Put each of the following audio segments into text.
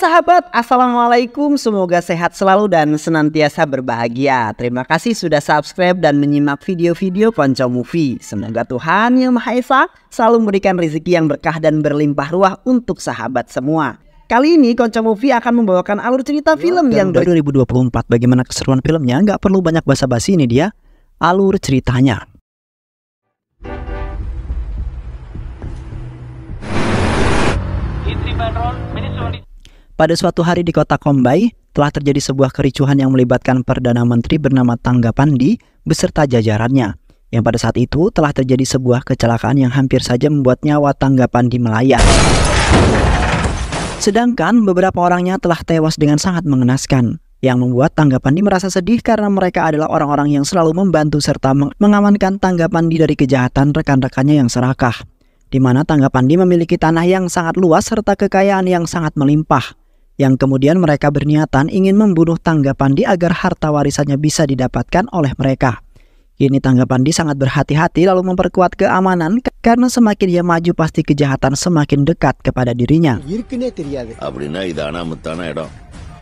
sahabat, Assalamualaikum. Semoga sehat selalu dan senantiasa berbahagia. Terima kasih sudah subscribe dan menyimak video-video Ponco Movie. Semoga Tuhan Yang Maha Esa selalu memberikan rezeki yang berkah dan berlimpah ruah untuk sahabat semua. Kali ini Konco Movie akan membawakan alur cerita iya, film yang 2024. Bagaimana keseruan filmnya? Nggak perlu banyak basa-basi ini dia. Alur ceritanya. Hitri Badron pada suatu hari di kota Kombai, telah terjadi sebuah kericuhan yang melibatkan Perdana Menteri bernama Tangga Pandi beserta jajarannya. Yang pada saat itu telah terjadi sebuah kecelakaan yang hampir saja membuat nyawa Tangga Pandi melayang. Sedangkan beberapa orangnya telah tewas dengan sangat mengenaskan yang membuat Tangga Pandi merasa sedih karena mereka adalah orang-orang yang selalu membantu serta mengamankan Tangga Pandi dari kejahatan rekan-rekannya yang serakah. Di mana Tangga Pandi memiliki tanah yang sangat luas serta kekayaan yang sangat melimpah yang kemudian mereka berniatan ingin membunuh Tangga Pandi agar harta warisannya bisa didapatkan oleh mereka. Kini Tangga Pandi sangat berhati-hati lalu memperkuat keamanan karena semakin dia maju pasti kejahatan semakin dekat kepada dirinya.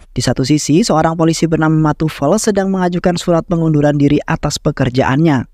Di satu sisi, seorang polisi bernama Matufel sedang mengajukan surat pengunduran diri atas pekerjaannya.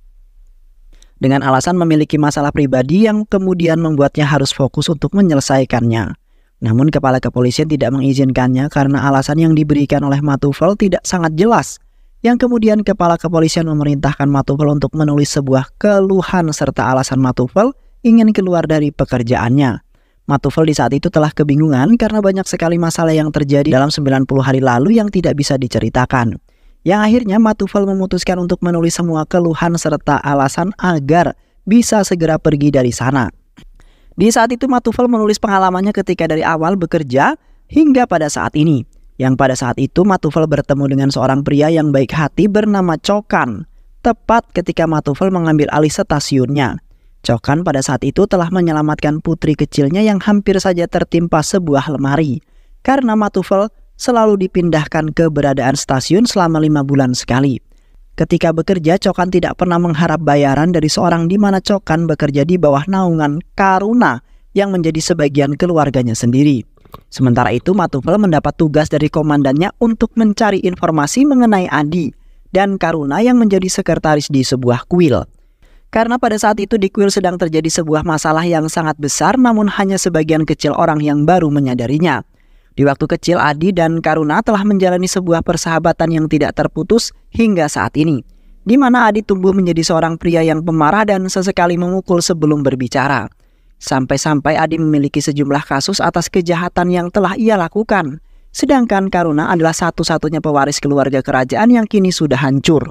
Dengan alasan memiliki masalah pribadi yang kemudian membuatnya harus fokus untuk menyelesaikannya. Namun kepala kepolisian tidak mengizinkannya karena alasan yang diberikan oleh Matuvel tidak sangat jelas. Yang kemudian kepala kepolisian memerintahkan Matuvel untuk menulis sebuah keluhan serta alasan Matuvel ingin keluar dari pekerjaannya. Matuvel di saat itu telah kebingungan karena banyak sekali masalah yang terjadi dalam 90 hari lalu yang tidak bisa diceritakan. Yang akhirnya Matuvel memutuskan untuk menulis semua keluhan serta alasan agar bisa segera pergi dari sana. Di saat itu Matufel menulis pengalamannya ketika dari awal bekerja hingga pada saat ini. Yang pada saat itu Matufel bertemu dengan seorang pria yang baik hati bernama Cokan. Tepat ketika Matufel mengambil alih stasiunnya. Cokan pada saat itu telah menyelamatkan putri kecilnya yang hampir saja tertimpa sebuah lemari. Karena Matufel selalu dipindahkan ke beradaan stasiun selama lima bulan sekali. Ketika bekerja, Cokan tidak pernah mengharap bayaran dari seorang di mana Cokan bekerja di bawah naungan Karuna yang menjadi sebagian keluarganya sendiri. Sementara itu, Matupel mendapat tugas dari komandannya untuk mencari informasi mengenai Adi dan Karuna yang menjadi sekretaris di sebuah kuil. Karena pada saat itu di kuil sedang terjadi sebuah masalah yang sangat besar namun hanya sebagian kecil orang yang baru menyadarinya. Di waktu kecil, Adi dan Karuna telah menjalani sebuah persahabatan yang tidak terputus hingga saat ini, di mana Adi tumbuh menjadi seorang pria yang pemarah dan sesekali memukul sebelum berbicara. Sampai-sampai Adi memiliki sejumlah kasus atas kejahatan yang telah ia lakukan, sedangkan Karuna adalah satu-satunya pewaris keluarga kerajaan yang kini sudah hancur.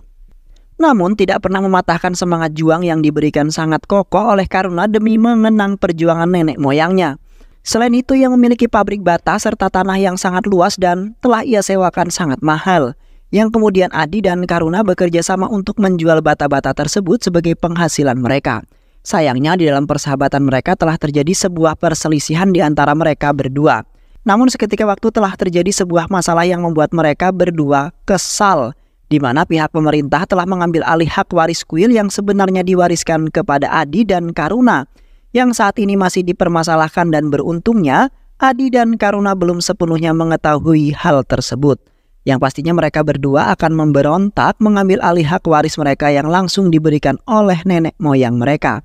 Namun tidak pernah mematahkan semangat juang yang diberikan sangat kokoh oleh Karuna demi mengenang perjuangan nenek moyangnya. Selain itu, yang memiliki pabrik bata serta tanah yang sangat luas dan telah ia sewakan sangat mahal. Yang kemudian Adi dan Karuna bekerja sama untuk menjual bata-bata tersebut sebagai penghasilan mereka. Sayangnya di dalam persahabatan mereka telah terjadi sebuah perselisihan di antara mereka berdua. Namun seketika waktu telah terjadi sebuah masalah yang membuat mereka berdua kesal, di mana pihak pemerintah telah mengambil alih hak waris kuil yang sebenarnya diwariskan kepada Adi dan Karuna yang saat ini masih dipermasalahkan dan beruntungnya Adi dan Karuna belum sepenuhnya mengetahui hal tersebut. Yang pastinya mereka berdua akan memberontak mengambil alih hak waris mereka yang langsung diberikan oleh nenek moyang mereka.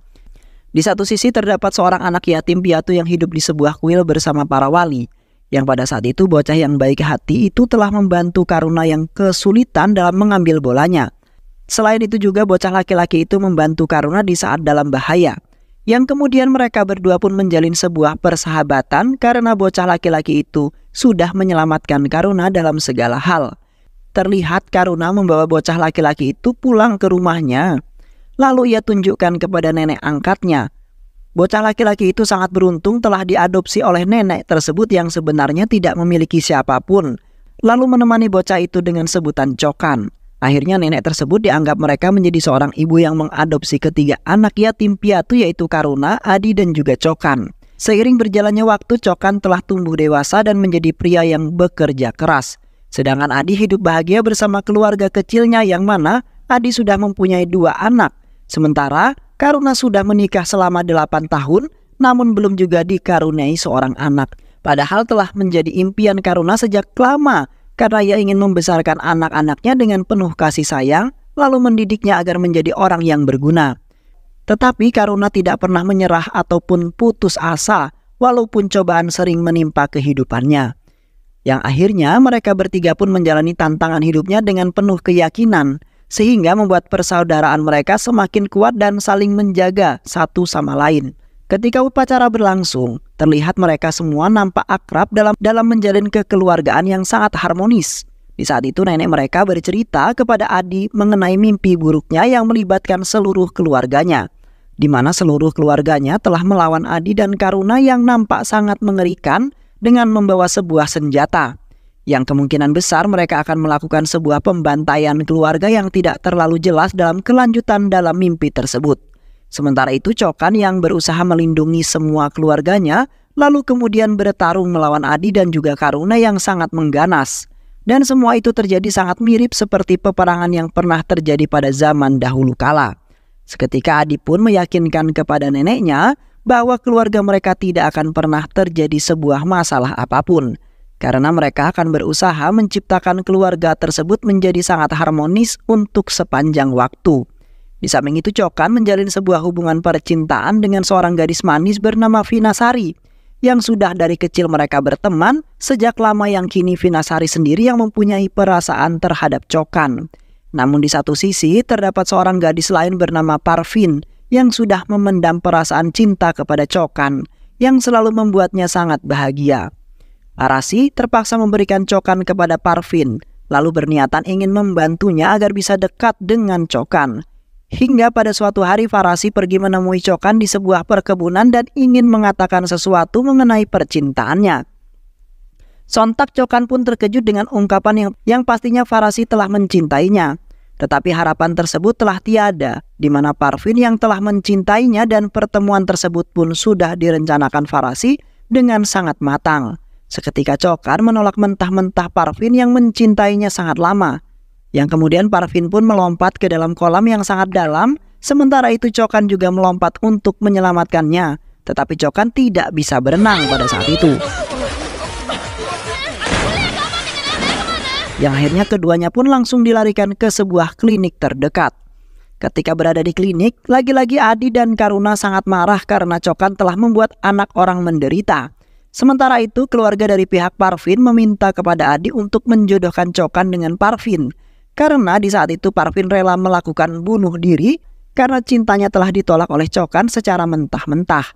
Di satu sisi terdapat seorang anak yatim piatu yang hidup di sebuah kuil bersama para wali. Yang pada saat itu bocah yang baik hati itu telah membantu Karuna yang kesulitan dalam mengambil bolanya. Selain itu juga bocah laki-laki itu membantu Karuna di saat dalam bahaya yang kemudian mereka berdua pun menjalin sebuah persahabatan karena bocah laki-laki itu sudah menyelamatkan Karuna dalam segala hal. Terlihat Karuna membawa bocah laki-laki itu pulang ke rumahnya. Lalu ia tunjukkan kepada nenek angkatnya. Bocah laki-laki itu sangat beruntung telah diadopsi oleh nenek tersebut yang sebenarnya tidak memiliki siapapun. Lalu menemani bocah itu dengan sebutan cokan. Akhirnya nenek tersebut dianggap mereka menjadi seorang ibu yang mengadopsi ketiga anak yatim piatu yaitu Karuna, Adi dan juga Cokan. Seiring berjalannya waktu, Cokan telah tumbuh dewasa dan menjadi pria yang bekerja keras. Sedangkan Adi hidup bahagia bersama keluarga kecilnya yang mana Adi sudah mempunyai dua anak. Sementara Karuna sudah menikah selama delapan tahun namun belum juga dikaruniai seorang anak. Padahal telah menjadi impian Karuna sejak lama karena ia ingin membesarkan anak-anaknya dengan penuh kasih sayang, lalu mendidiknya agar menjadi orang yang berguna. Tetapi Karuna tidak pernah menyerah ataupun putus asa, walaupun cobaan sering menimpa kehidupannya. Yang akhirnya mereka bertiga pun menjalani tantangan hidupnya dengan penuh keyakinan, sehingga membuat persaudaraan mereka semakin kuat dan saling menjaga satu sama lain. Ketika upacara berlangsung, Terlihat mereka semua nampak akrab dalam dalam menjalin kekeluargaan yang sangat harmonis. Di saat itu nenek mereka bercerita kepada Adi mengenai mimpi buruknya yang melibatkan seluruh keluarganya. Di mana seluruh keluarganya telah melawan Adi dan Karuna yang nampak sangat mengerikan dengan membawa sebuah senjata. Yang kemungkinan besar mereka akan melakukan sebuah pembantaian keluarga yang tidak terlalu jelas dalam kelanjutan dalam mimpi tersebut. Sementara itu Cokan yang berusaha melindungi semua keluarganya lalu kemudian bertarung melawan Adi dan juga Karuna yang sangat mengganas. Dan semua itu terjadi sangat mirip seperti peperangan yang pernah terjadi pada zaman dahulu kala. Seketika Adi pun meyakinkan kepada neneknya bahwa keluarga mereka tidak akan pernah terjadi sebuah masalah apapun. Karena mereka akan berusaha menciptakan keluarga tersebut menjadi sangat harmonis untuk sepanjang waktu. Di samping itu Cokan menjalin sebuah hubungan percintaan dengan seorang gadis manis bernama Vina Sari, yang sudah dari kecil mereka berteman sejak lama yang kini Vina Sari sendiri yang mempunyai perasaan terhadap Cokan. Namun di satu sisi terdapat seorang gadis lain bernama Parvin yang sudah memendam perasaan cinta kepada Cokan yang selalu membuatnya sangat bahagia. Arasi terpaksa memberikan Cokan kepada Parvin lalu berniatan ingin membantunya agar bisa dekat dengan Cokan. Hingga pada suatu hari Farasi pergi menemui Cokan di sebuah perkebunan dan ingin mengatakan sesuatu mengenai percintaannya. Sontak Cokan pun terkejut dengan ungkapan yang, yang pastinya Farasi telah mencintainya. Tetapi harapan tersebut telah tiada, di mana Parvin yang telah mencintainya dan pertemuan tersebut pun sudah direncanakan Farasi dengan sangat matang. Seketika Cokan menolak mentah-mentah Parvin yang mencintainya sangat lama. Yang kemudian Parvin pun melompat ke dalam kolam yang sangat dalam, sementara itu Cokan juga melompat untuk menyelamatkannya. Tetapi Cokan tidak bisa berenang pada saat itu. Yang akhirnya keduanya pun langsung dilarikan ke sebuah klinik terdekat. Ketika berada di klinik, lagi-lagi Adi dan Karuna sangat marah karena Cokan telah membuat anak orang menderita. Sementara itu, keluarga dari pihak Parvin meminta kepada Adi untuk menjodohkan Cokan dengan Parvin. Karena di saat itu Parvin rela melakukan bunuh diri karena cintanya telah ditolak oleh Cokan secara mentah-mentah.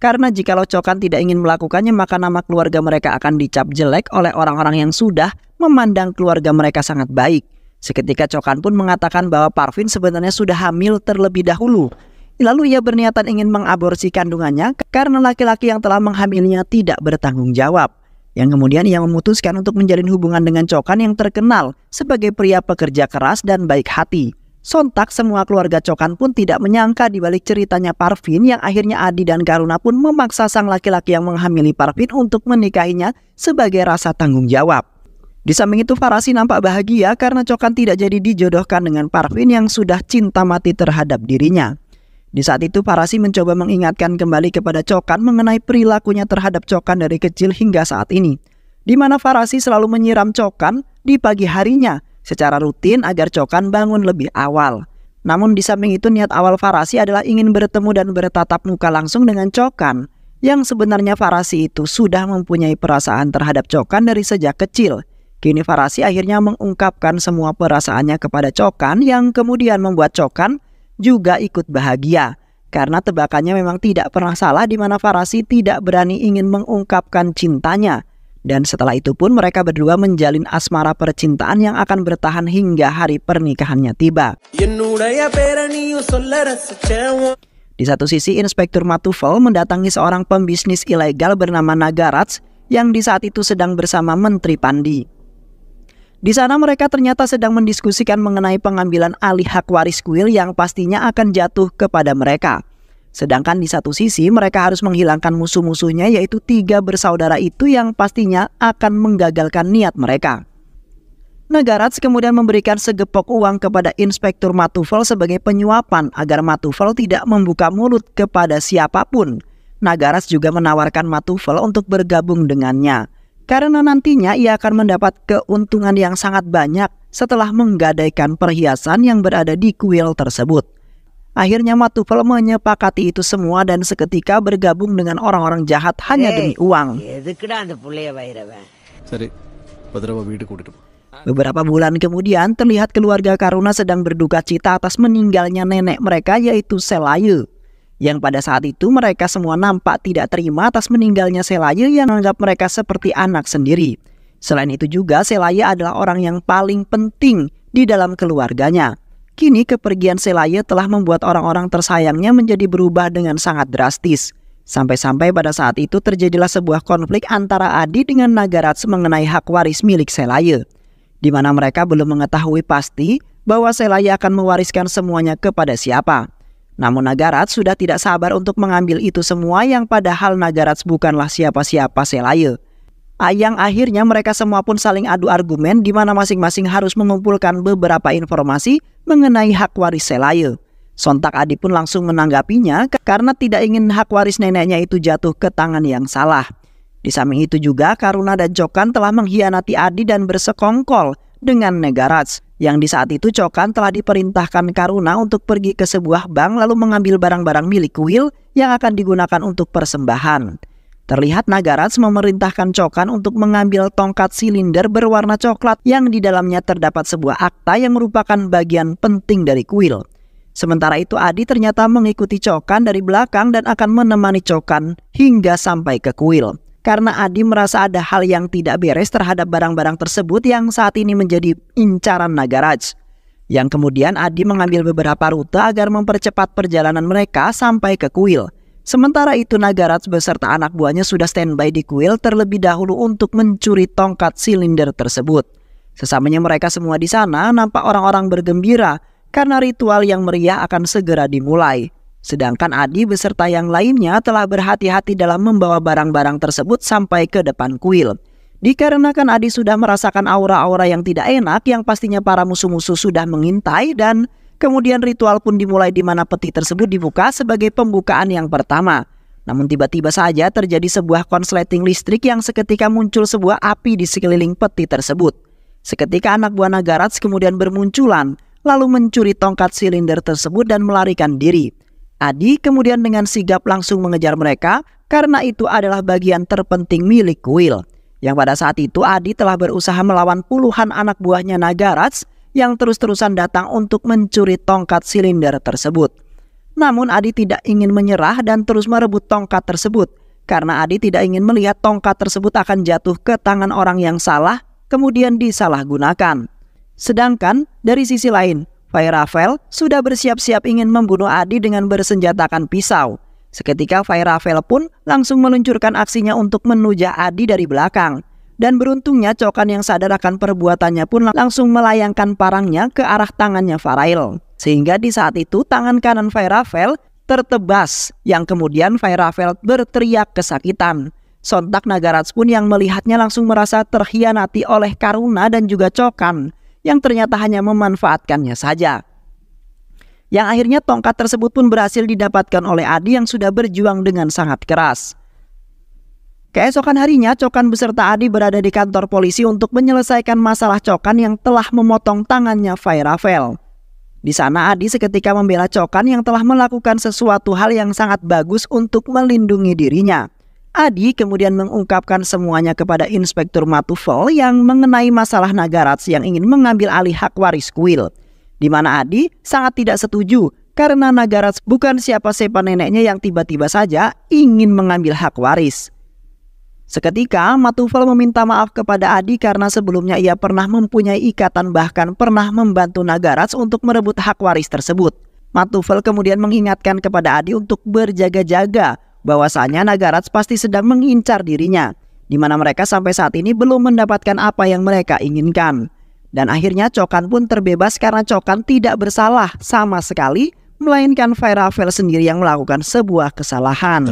Karena jikalau Cokan tidak ingin melakukannya maka nama keluarga mereka akan dicap jelek oleh orang-orang yang sudah memandang keluarga mereka sangat baik. Seketika Cokan pun mengatakan bahwa Parvin sebenarnya sudah hamil terlebih dahulu. Lalu ia berniatan ingin mengaborsi kandungannya karena laki-laki yang telah menghamilinya tidak bertanggung jawab yang kemudian ia memutuskan untuk menjalin hubungan dengan Cokan yang terkenal sebagai pria pekerja keras dan baik hati. Sontak semua keluarga Cokan pun tidak menyangka di balik ceritanya Parvin yang akhirnya Adi dan Karuna pun memaksa sang laki-laki yang menghamili Parvin untuk menikahinya sebagai rasa tanggung jawab. Di samping itu Farasi nampak bahagia karena Cokan tidak jadi dijodohkan dengan Parvin yang sudah cinta mati terhadap dirinya. Di saat itu, Parasi mencoba mengingatkan kembali kepada Cokan mengenai perilakunya terhadap Cokan dari kecil hingga saat ini. Di mana Farasi selalu menyiram Cokan di pagi harinya secara rutin agar Cokan bangun lebih awal. Namun di samping itu niat awal Farasi adalah ingin bertemu dan bertatap muka langsung dengan Cokan. Yang sebenarnya Farasi itu sudah mempunyai perasaan terhadap Cokan dari sejak kecil. Kini Farasi akhirnya mengungkapkan semua perasaannya kepada Cokan yang kemudian membuat Cokan juga ikut bahagia. Karena tebakannya memang tidak pernah salah di mana Farasi tidak berani ingin mengungkapkan cintanya. Dan setelah itu pun mereka berdua menjalin asmara percintaan yang akan bertahan hingga hari pernikahannya tiba. Di satu sisi, Inspektur Matuvel mendatangi seorang pembisnis ilegal bernama Nagarats yang di saat itu sedang bersama Menteri Pandi. Di sana mereka ternyata sedang mendiskusikan mengenai pengambilan alih hak waris kuil yang pastinya akan jatuh kepada mereka. Sedangkan di satu sisi mereka harus menghilangkan musuh-musuhnya yaitu tiga bersaudara itu yang pastinya akan menggagalkan niat mereka. Negarats kemudian memberikan segepok uang kepada Inspektur Matufel sebagai penyuapan agar Matufel tidak membuka mulut kepada siapapun. Nagaras juga menawarkan Matufel untuk bergabung dengannya. Karena nantinya ia akan mendapat keuntungan yang sangat banyak setelah menggadaikan perhiasan yang berada di kuil tersebut. Akhirnya Matufel menyepakati itu semua dan seketika bergabung dengan orang-orang jahat hanya demi uang. Beberapa bulan kemudian terlihat keluarga Karuna sedang berduka cita atas meninggalnya nenek mereka yaitu Selayu yang pada saat itu mereka semua nampak tidak terima atas meninggalnya Selaya yang menganggap mereka seperti anak sendiri. Selain itu juga Selaya adalah orang yang paling penting di dalam keluarganya. Kini kepergian Selaya telah membuat orang-orang tersayangnya menjadi berubah dengan sangat drastis. Sampai-sampai pada saat itu terjadilah sebuah konflik antara Adi dengan Nagarats mengenai hak waris milik Selaya. Di mana mereka belum mengetahui pasti bahwa Selaya akan mewariskan semuanya kepada siapa. Namun Nagarat sudah tidak sabar untuk mengambil itu semua yang padahal Nagarat bukanlah siapa-siapa Selaye. ayang ah, akhirnya mereka semua pun saling adu argumen di mana masing-masing harus mengumpulkan beberapa informasi mengenai hak waris Selaye. Sontak Adi pun langsung menanggapinya karena tidak ingin hak waris neneknya itu jatuh ke tangan yang salah. Di samping itu juga Karuna dan Jokan telah mengkhianati Adi dan bersekongkol dengan Negarats yang di saat itu Cokan telah diperintahkan Karuna untuk pergi ke sebuah bank lalu mengambil barang-barang milik kuil yang akan digunakan untuk persembahan. Terlihat Nagarats memerintahkan Cokan untuk mengambil tongkat silinder berwarna coklat yang di dalamnya terdapat sebuah akta yang merupakan bagian penting dari kuil. Sementara itu Adi ternyata mengikuti Cokan dari belakang dan akan menemani Cokan hingga sampai ke kuil karena Adi merasa ada hal yang tidak beres terhadap barang-barang tersebut yang saat ini menjadi incaran Nagaraj. Yang kemudian Adi mengambil beberapa rute agar mempercepat perjalanan mereka sampai ke kuil. Sementara itu Nagaraj beserta anak buahnya sudah standby di kuil terlebih dahulu untuk mencuri tongkat silinder tersebut. Sesamanya mereka semua di sana nampak orang-orang bergembira karena ritual yang meriah akan segera dimulai. Sedangkan Adi beserta yang lainnya telah berhati-hati dalam membawa barang-barang tersebut sampai ke depan kuil. Dikarenakan Adi sudah merasakan aura-aura yang tidak enak yang pastinya para musuh-musuh sudah mengintai dan kemudian ritual pun dimulai di mana peti tersebut dibuka sebagai pembukaan yang pertama. Namun tiba-tiba saja terjadi sebuah konsleting listrik yang seketika muncul sebuah api di sekeliling peti tersebut. Seketika anak buah Nagarats kemudian bermunculan, lalu mencuri tongkat silinder tersebut dan melarikan diri. Adi kemudian dengan sigap langsung mengejar mereka karena itu adalah bagian terpenting milik kuil. Yang pada saat itu Adi telah berusaha melawan puluhan anak buahnya Nagarats yang terus-terusan datang untuk mencuri tongkat silinder tersebut. Namun Adi tidak ingin menyerah dan terus merebut tongkat tersebut karena Adi tidak ingin melihat tongkat tersebut akan jatuh ke tangan orang yang salah kemudian disalahgunakan. Sedangkan dari sisi lain, Fai Rafael sudah bersiap-siap ingin membunuh Adi dengan bersenjatakan pisau. Seketika Fai Rafael pun langsung meluncurkan aksinya untuk menuju Adi dari belakang. Dan beruntungnya Cokan yang sadar akan perbuatannya pun langsung melayangkan parangnya ke arah tangannya Farail. Sehingga di saat itu tangan kanan Fai Rafael tertebas yang kemudian Fai Rafael berteriak kesakitan. Sontak Nagarats pun yang melihatnya langsung merasa terkhianati oleh Karuna dan juga Cokan yang ternyata hanya memanfaatkannya saja. Yang akhirnya tongkat tersebut pun berhasil didapatkan oleh Adi yang sudah berjuang dengan sangat keras. Keesokan harinya, Cokan beserta Adi berada di kantor polisi untuk menyelesaikan masalah Cokan yang telah memotong tangannya Fairavel. Di sana Adi seketika membela Cokan yang telah melakukan sesuatu hal yang sangat bagus untuk melindungi dirinya. Adi kemudian mengungkapkan semuanya kepada Inspektur Matuvel yang mengenai masalah Nagarats yang ingin mengambil alih hak waris kuil. Di mana Adi sangat tidak setuju karena Nagarats bukan siapa-siapa neneknya yang tiba-tiba saja ingin mengambil hak waris. Seketika, Matuvel meminta maaf kepada Adi karena sebelumnya ia pernah mempunyai ikatan bahkan pernah membantu Nagarats untuk merebut hak waris tersebut. Matufel kemudian mengingatkan kepada Adi untuk berjaga-jaga bahwasanya Nagarats pasti sedang mengincar dirinya, di mana mereka sampai saat ini belum mendapatkan apa yang mereka inginkan. Dan akhirnya Cokan pun terbebas karena Cokan tidak bersalah sama sekali, melainkan Firavel sendiri yang melakukan sebuah kesalahan.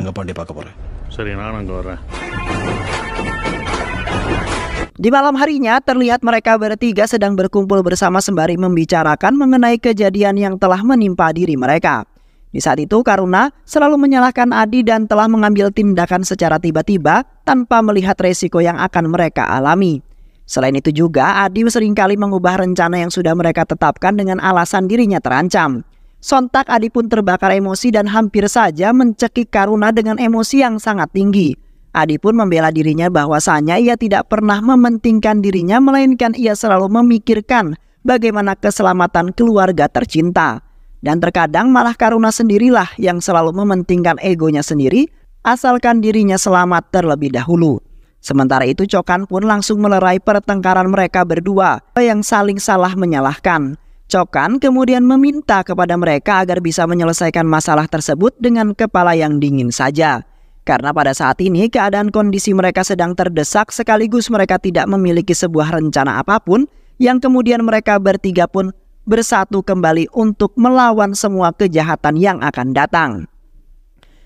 Di malam harinya terlihat mereka bertiga sedang berkumpul bersama sembari membicarakan mengenai kejadian yang telah menimpa diri mereka. Di saat itu, Karuna selalu menyalahkan Adi dan telah mengambil tindakan secara tiba-tiba tanpa melihat resiko yang akan mereka alami. Selain itu juga, Adi seringkali mengubah rencana yang sudah mereka tetapkan dengan alasan dirinya terancam. Sontak Adi pun terbakar emosi dan hampir saja mencekik Karuna dengan emosi yang sangat tinggi. Adi pun membela dirinya bahwasanya ia tidak pernah mementingkan dirinya melainkan ia selalu memikirkan bagaimana keselamatan keluarga tercinta. Dan terkadang malah Karuna sendirilah yang selalu mementingkan egonya sendiri, asalkan dirinya selamat terlebih dahulu. Sementara itu Cokan pun langsung melerai pertengkaran mereka berdua yang saling salah menyalahkan. Cokan kemudian meminta kepada mereka agar bisa menyelesaikan masalah tersebut dengan kepala yang dingin saja. Karena pada saat ini keadaan kondisi mereka sedang terdesak sekaligus mereka tidak memiliki sebuah rencana apapun yang kemudian mereka bertiga pun bersatu kembali untuk melawan semua kejahatan yang akan datang.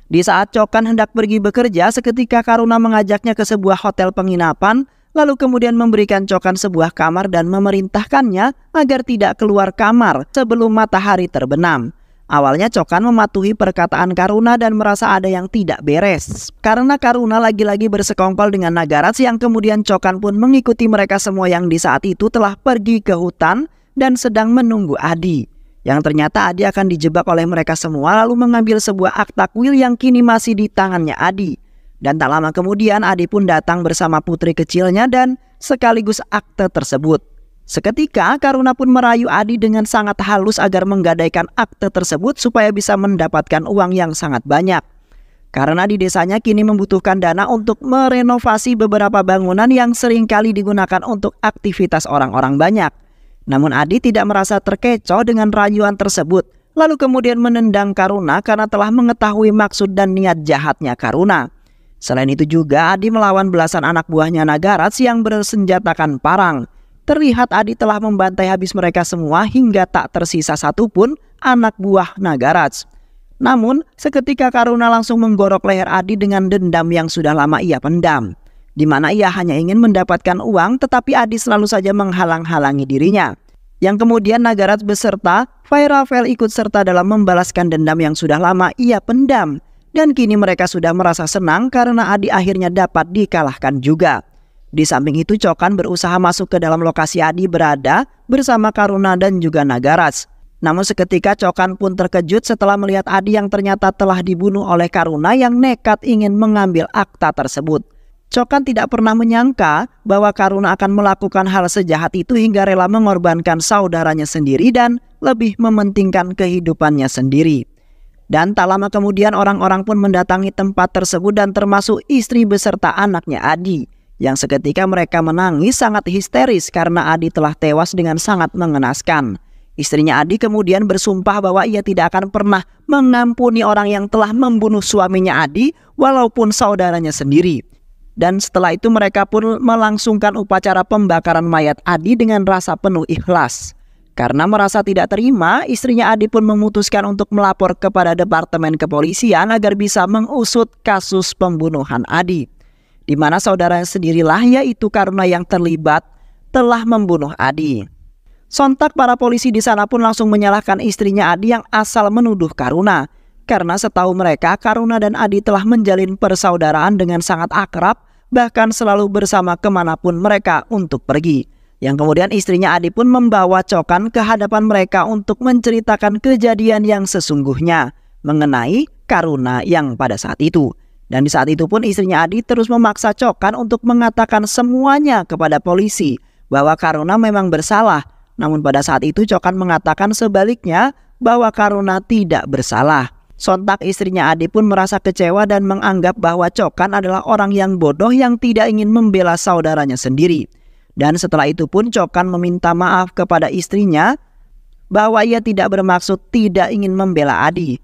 Di saat Cokan hendak pergi bekerja, seketika Karuna mengajaknya ke sebuah hotel penginapan, lalu kemudian memberikan Cokan sebuah kamar dan memerintahkannya agar tidak keluar kamar sebelum matahari terbenam. Awalnya Cokan mematuhi perkataan Karuna dan merasa ada yang tidak beres. Karena Karuna lagi-lagi bersekongkol dengan Nagaraj yang kemudian Cokan pun mengikuti mereka semua yang di saat itu telah pergi ke hutan dan sedang menunggu Adi. Yang ternyata Adi akan dijebak oleh mereka semua lalu mengambil sebuah akta kuil yang kini masih di tangannya Adi. Dan tak lama kemudian Adi pun datang bersama putri kecilnya dan sekaligus akte tersebut. Seketika Karuna pun merayu Adi dengan sangat halus agar menggadaikan akte tersebut supaya bisa mendapatkan uang yang sangat banyak. Karena di desanya kini membutuhkan dana untuk merenovasi beberapa bangunan yang seringkali digunakan untuk aktivitas orang-orang banyak. Namun Adi tidak merasa terkecoh dengan rayuan tersebut, lalu kemudian menendang Karuna karena telah mengetahui maksud dan niat jahatnya Karuna. Selain itu juga Adi melawan belasan anak buahnya Nagarats yang bersenjatakan parang. Terlihat Adi telah membantai habis mereka semua hingga tak tersisa satupun anak buah Nagarats. Namun, seketika Karuna langsung menggorok leher Adi dengan dendam yang sudah lama ia pendam di mana ia hanya ingin mendapatkan uang tetapi Adi selalu saja menghalang-halangi dirinya. Yang kemudian Nagarat beserta, Fairavel ikut serta dalam membalaskan dendam yang sudah lama ia pendam. Dan kini mereka sudah merasa senang karena Adi akhirnya dapat dikalahkan juga. Di samping itu Cokan berusaha masuk ke dalam lokasi Adi berada bersama Karuna dan juga Nagaras. Namun seketika Cokan pun terkejut setelah melihat Adi yang ternyata telah dibunuh oleh Karuna yang nekat ingin mengambil akta tersebut. Cokan tidak pernah menyangka bahwa Karuna akan melakukan hal sejahat itu hingga rela mengorbankan saudaranya sendiri dan lebih mementingkan kehidupannya sendiri. Dan tak lama kemudian orang-orang pun mendatangi tempat tersebut dan termasuk istri beserta anaknya Adi. Yang seketika mereka menangis sangat histeris karena Adi telah tewas dengan sangat mengenaskan. Istrinya Adi kemudian bersumpah bahwa ia tidak akan pernah mengampuni orang yang telah membunuh suaminya Adi walaupun saudaranya sendiri. Dan setelah itu mereka pun melangsungkan upacara pembakaran mayat Adi dengan rasa penuh ikhlas. Karena merasa tidak terima, istrinya Adi pun memutuskan untuk melapor kepada Departemen Kepolisian agar bisa mengusut kasus pembunuhan Adi. Di mana saudara sendirilah yaitu karena yang terlibat telah membunuh Adi. Sontak para polisi di sana pun langsung menyalahkan istrinya Adi yang asal menuduh Karuna. Karena setahu mereka, Karuna dan Adi telah menjalin persaudaraan dengan sangat akrab, bahkan selalu bersama kemanapun mereka untuk pergi. Yang kemudian istrinya Adi pun membawa Cokan ke hadapan mereka untuk menceritakan kejadian yang sesungguhnya mengenai Karuna yang pada saat itu. Dan di saat itu pun istrinya Adi terus memaksa Cokan untuk mengatakan semuanya kepada polisi bahwa Karuna memang bersalah. Namun pada saat itu Cokan mengatakan sebaliknya bahwa Karuna tidak bersalah. Sontak istrinya Ade pun merasa kecewa dan menganggap bahwa Cokan adalah orang yang bodoh yang tidak ingin membela saudaranya sendiri. Dan setelah itu pun Cokan meminta maaf kepada istrinya bahwa ia tidak bermaksud tidak ingin membela Adi.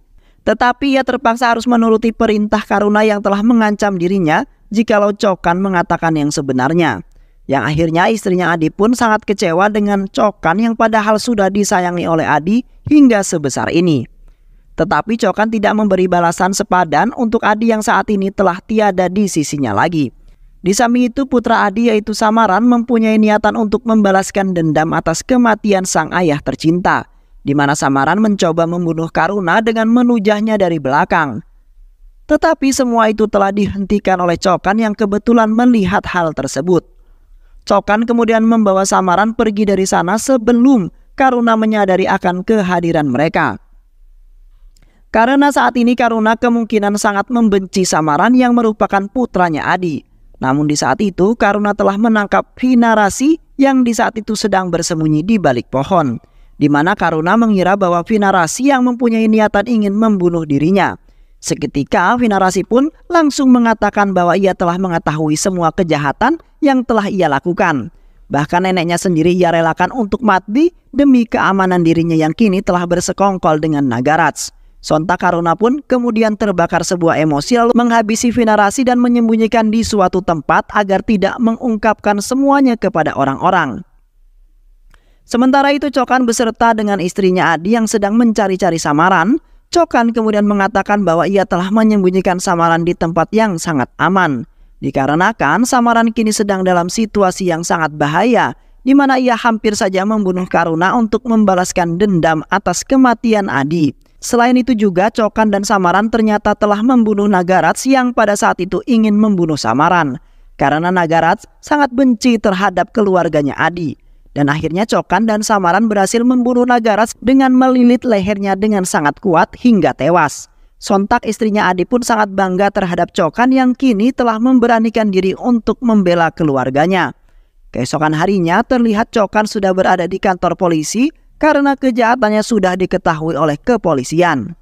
Tetapi ia terpaksa harus menuruti perintah Karuna yang telah mengancam dirinya jikalau Cokan mengatakan yang sebenarnya. Yang akhirnya istrinya Adi pun sangat kecewa dengan Cokan yang padahal sudah disayangi oleh Adi hingga sebesar ini. Tetapi Cokan tidak memberi balasan sepadan untuk Adi yang saat ini telah tiada di sisinya lagi. Di samping itu putra Adi yaitu Samaran mempunyai niatan untuk membalaskan dendam atas kematian sang ayah tercinta. Di mana Samaran mencoba membunuh Karuna dengan menujahnya dari belakang. Tetapi semua itu telah dihentikan oleh Cokan yang kebetulan melihat hal tersebut. Cokan kemudian membawa Samaran pergi dari sana sebelum Karuna menyadari akan kehadiran mereka. Karena saat ini Karuna kemungkinan sangat membenci Samaran yang merupakan putranya Adi. Namun di saat itu Karuna telah menangkap Vinarasi yang di saat itu sedang bersembunyi di balik pohon. Di mana Karuna mengira bahwa Vinarasi yang mempunyai niatan ingin membunuh dirinya. Seketika Vinarasi pun langsung mengatakan bahwa ia telah mengetahui semua kejahatan yang telah ia lakukan. Bahkan neneknya sendiri ia relakan untuk mati demi keamanan dirinya yang kini telah bersekongkol dengan Nagarats. Sontak Karuna pun kemudian terbakar sebuah emosi lalu menghabisi finarasi dan menyembunyikan di suatu tempat agar tidak mengungkapkan semuanya kepada orang-orang. Sementara itu Cokan beserta dengan istrinya Adi yang sedang mencari-cari samaran, Cokan kemudian mengatakan bahwa ia telah menyembunyikan samaran di tempat yang sangat aman. Dikarenakan samaran kini sedang dalam situasi yang sangat bahaya, di mana ia hampir saja membunuh Karuna untuk membalaskan dendam atas kematian Adi. Selain itu juga Cokan dan Samaran ternyata telah membunuh Nagarats yang pada saat itu ingin membunuh Samaran. Karena Nagarats sangat benci terhadap keluarganya Adi. Dan akhirnya Cokan dan Samaran berhasil membunuh Nagarats dengan melilit lehernya dengan sangat kuat hingga tewas. Sontak istrinya Adi pun sangat bangga terhadap Cokan yang kini telah memberanikan diri untuk membela keluarganya. Keesokan harinya terlihat Cokan sudah berada di kantor polisi karena kejahatannya sudah diketahui oleh kepolisian.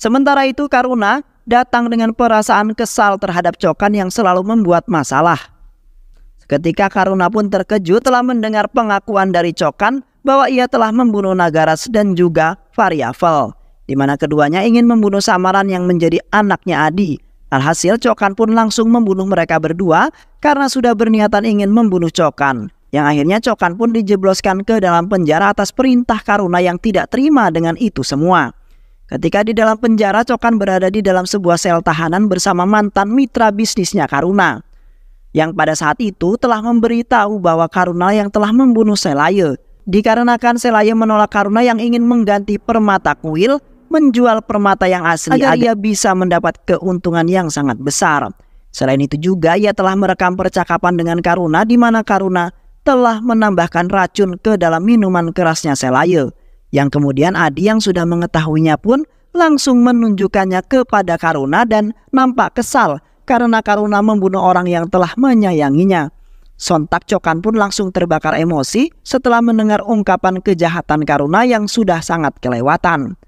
Sementara itu Karuna datang dengan perasaan kesal terhadap Cokan yang selalu membuat masalah. Ketika Karuna pun terkejut telah mendengar pengakuan dari Cokan bahwa ia telah membunuh Nagaras dan juga Variavel, di mana keduanya ingin membunuh Samaran yang menjadi anaknya Adi. Alhasil Cokan pun langsung membunuh mereka berdua karena sudah berniatan ingin membunuh Cokan yang akhirnya Cokan pun dijebloskan ke dalam penjara atas perintah Karuna yang tidak terima dengan itu semua. Ketika di dalam penjara, Cokan berada di dalam sebuah sel tahanan bersama mantan mitra bisnisnya Karuna. Yang pada saat itu telah memberitahu bahwa Karuna yang telah membunuh Selaye. Dikarenakan Selaye menolak Karuna yang ingin mengganti permata kuil, menjual permata yang asli agar ia bisa mendapat keuntungan yang sangat besar. Selain itu juga ia telah merekam percakapan dengan Karuna di mana Karuna telah menambahkan racun ke dalam minuman kerasnya Selaye. Yang kemudian Adi yang sudah mengetahuinya pun langsung menunjukkannya kepada Karuna dan nampak kesal karena Karuna membunuh orang yang telah menyayanginya. Sontak Cokan pun langsung terbakar emosi setelah mendengar ungkapan kejahatan Karuna yang sudah sangat kelewatan.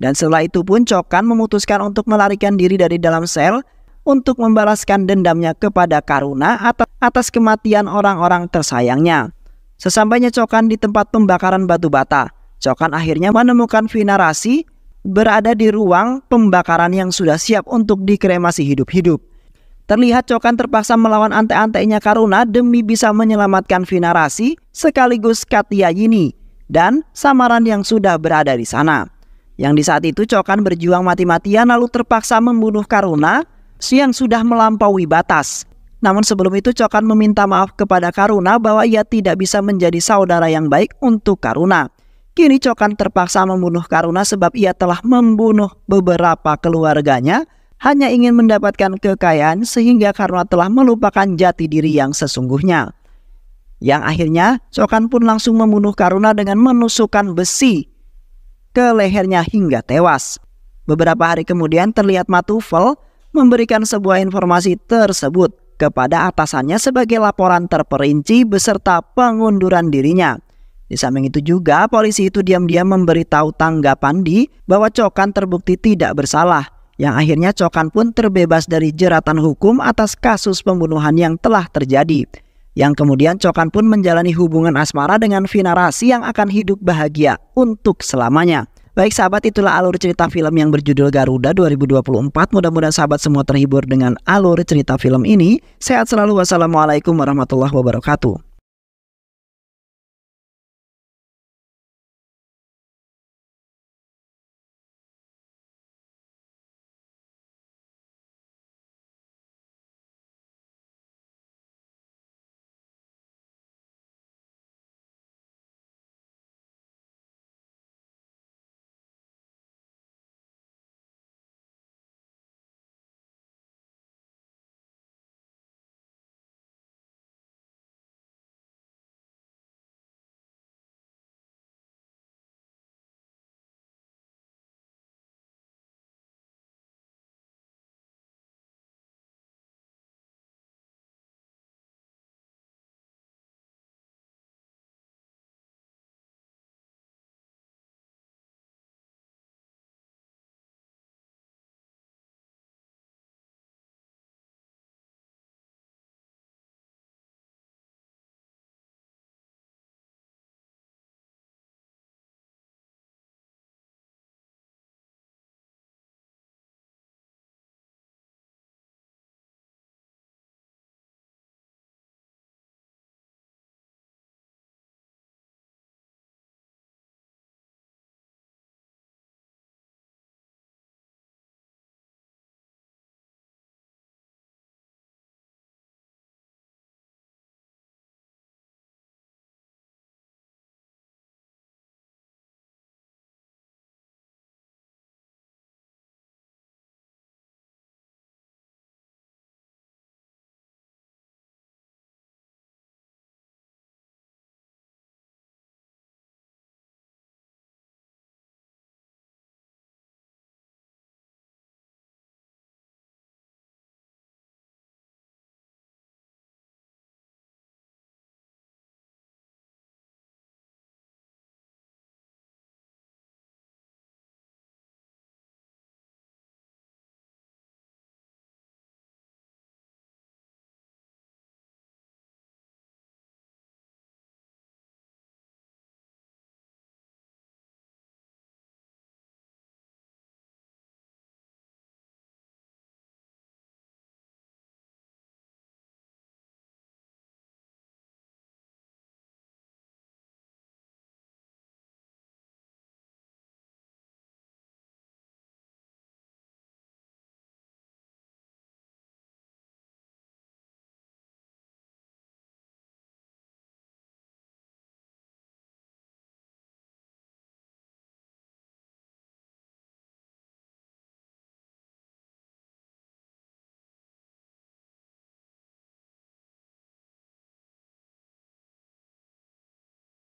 Dan setelah itu pun Cokan memutuskan untuk melarikan diri dari dalam sel untuk membalaskan dendamnya kepada Karuna atas kematian orang-orang tersayangnya. Sesampainya Cokan di tempat pembakaran batu bata, Cokan akhirnya menemukan Vinarasi berada di ruang pembakaran yang sudah siap untuk dikremasi hidup-hidup. Terlihat Cokan terpaksa melawan antek-anteknya Karuna demi bisa menyelamatkan Vinarasi sekaligus Katia Yini dan samaran yang sudah berada di sana. Yang di saat itu Cokan berjuang mati-matian lalu terpaksa membunuh Karuna yang sudah melampaui batas. Namun sebelum itu Cokan meminta maaf kepada Karuna bahwa ia tidak bisa menjadi saudara yang baik untuk Karuna. Kini Cokan terpaksa membunuh Karuna sebab ia telah membunuh beberapa keluarganya hanya ingin mendapatkan kekayaan sehingga Karuna telah melupakan jati diri yang sesungguhnya. Yang akhirnya Cokan pun langsung membunuh Karuna dengan menusukkan besi ke lehernya hingga tewas. Beberapa hari kemudian terlihat Matuvel memberikan sebuah informasi tersebut kepada atasannya sebagai laporan terperinci beserta pengunduran dirinya. Di samping itu juga, polisi itu diam-diam memberitahu tanggapan di bahwa Cokan terbukti tidak bersalah, yang akhirnya Cokan pun terbebas dari jeratan hukum atas kasus pembunuhan yang telah terjadi. Yang kemudian Cokan pun menjalani hubungan asmara dengan Vinarasi yang akan hidup bahagia untuk selamanya. Baik sahabat, itulah alur cerita film yang berjudul Garuda 2024. Mudah-mudahan sahabat semua terhibur dengan alur cerita film ini. Sehat selalu. Wassalamualaikum warahmatullahi wabarakatuh.